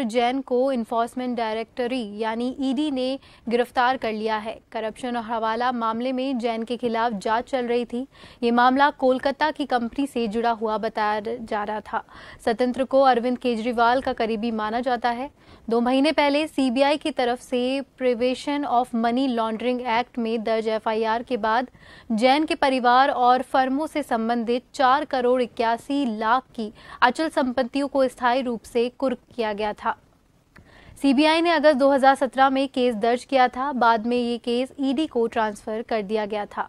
जैन को enforcement directory यानी ED e ने गिरफ्तार कर लिया है करप्शन और हवाला मामले में जैन के खिलाफ जांच चल रही थी ये मामला कोलकाता की कंपनी से जुड़ा हुआ बताया जा रहा था स्वतंत्र को अरविंद केजरीवाल का करीबी माना जाता है दो महीने पहले सीबीआई की तरफ से prevention of money laundering act में दर्ज एफ के बाद जैन के परिवार और फर्मों से संबंधित चार करोड़ इक्यासी लाख की अचल संपत्तियों को स्थायी रूप से कुर्क किया गया था सीबीआई ने अगस्त 2017 में केस दर्ज किया था बाद में ये केस ईडी को ट्रांसफर कर दिया गया था